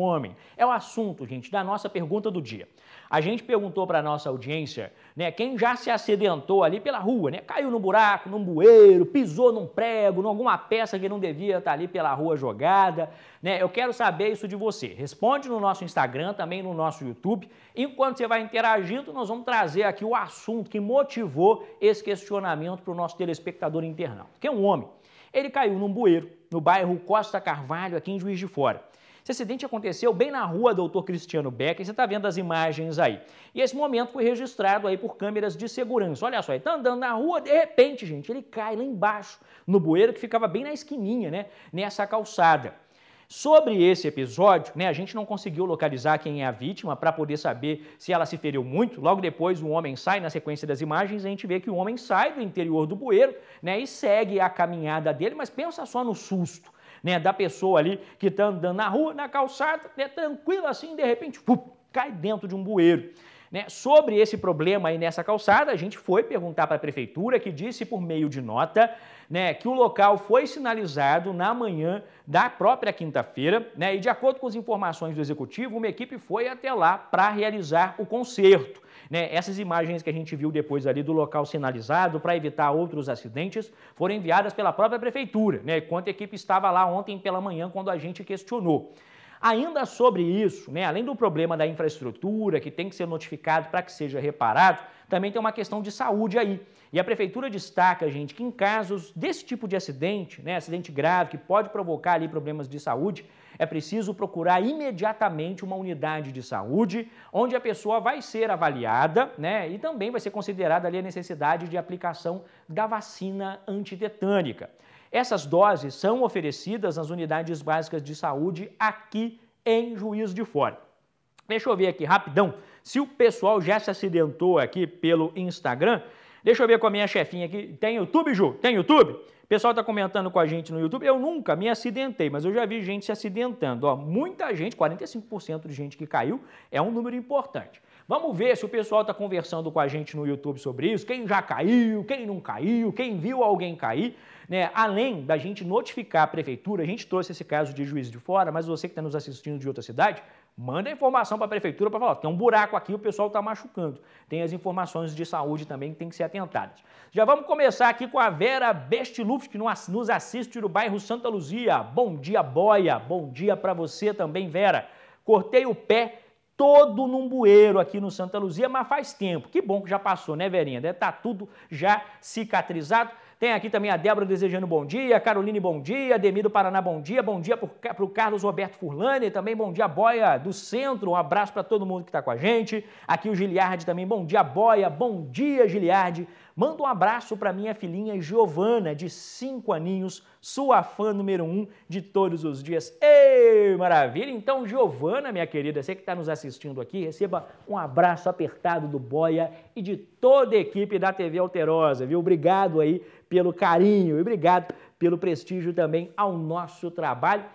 homem. É o assunto, gente, da nossa pergunta do dia. A gente perguntou para a nossa audiência, né, quem já se acidentou ali pela rua, né, caiu num buraco, num bueiro, pisou num prego, numa peça que não devia estar tá ali pela rua jogada, né? Eu quero saber isso de você. Responde no nosso Instagram, também no nosso YouTube. Enquanto você vai interagindo, nós vamos trazer aqui o assunto que motivou esse questionamento para o nosso telespectador internauta, que é um homem. Ele caiu num bueiro no bairro Costa Carvalho, aqui em Juiz de Fora. Esse acidente aconteceu bem na rua Doutor Cristiano Becker, você está vendo as imagens aí. E esse momento foi registrado aí por câmeras de segurança. Olha só, ele está andando na rua, de repente, gente, ele cai lá embaixo, no bueiro que ficava bem na esquininha, né, nessa calçada. Sobre esse episódio, né, a gente não conseguiu localizar quem é a vítima para poder saber se ela se feriu muito. Logo depois, o homem sai, na sequência das imagens, a gente vê que o homem sai do interior do bueiro né, e segue a caminhada dele, mas pensa só no susto né, da pessoa ali que está andando na rua, na calçada, né, tranquilo assim, de repente, cai dentro de um bueiro. Né? Sobre esse problema aí nessa calçada, a gente foi perguntar para a prefeitura, que disse por meio de nota né, que o local foi sinalizado na manhã da própria quinta-feira, né, e de acordo com as informações do executivo, uma equipe foi até lá para realizar o conserto. Né? Essas imagens que a gente viu depois ali do local sinalizado para evitar outros acidentes foram enviadas pela própria prefeitura, né? Enquanto a equipe estava lá ontem pela manhã quando a gente questionou. Ainda sobre isso, né, além do problema da infraestrutura, que tem que ser notificado para que seja reparado, também tem uma questão de saúde aí. E a prefeitura destaca, gente, que em casos desse tipo de acidente, né, acidente grave, que pode provocar ali problemas de saúde, é preciso procurar imediatamente uma unidade de saúde onde a pessoa vai ser avaliada, né? E também vai ser considerada ali a necessidade de aplicação da vacina antitetânica. Essas doses são oferecidas nas unidades básicas de saúde aqui em Juiz de Fora. Deixa eu ver aqui rapidão se o pessoal já se acidentou aqui pelo Instagram. Deixa eu ver com a minha chefinha aqui. Tem YouTube, Ju? Tem YouTube? pessoal está comentando com a gente no YouTube. Eu nunca me acidentei, mas eu já vi gente se acidentando. Ó, muita gente, 45% de gente que caiu, é um número importante. Vamos ver se o pessoal está conversando com a gente no YouTube sobre isso, quem já caiu, quem não caiu, quem viu alguém cair. Né? Além da gente notificar a prefeitura, a gente trouxe esse caso de juiz de fora, mas você que está nos assistindo de outra cidade, manda informação para a prefeitura para falar, tem um buraco aqui, o pessoal está machucando. Tem as informações de saúde também que tem que ser atentadas. Já vamos começar aqui com a Vera Bestiluf, que nos assiste no bairro Santa Luzia. Bom dia, Boia. Bom dia para você também, Vera. Cortei o pé todo num bueiro aqui no Santa Luzia, mas faz tempo. Que bom que já passou, né, Verinha? Deve estar tá tudo já cicatrizado. Tem aqui também a Débora desejando bom dia, Caroline bom dia, Demi do Paraná bom dia, bom dia para o Carlos Roberto Furlani, também bom dia Boia do Centro, um abraço para todo mundo que está com a gente. Aqui o Giliardi também, bom dia Boia, bom dia Giliardi. Manda um abraço para minha filhinha Giovana, de 5 aninhos, sua fã número 1 um de todos os dias. Ei, maravilha! Então, Giovana, minha querida, você que está nos assistindo aqui, receba um abraço apertado do Boia e de toda a equipe da TV Alterosa, viu? Obrigado aí pelo carinho e obrigado pelo prestígio também ao nosso trabalho.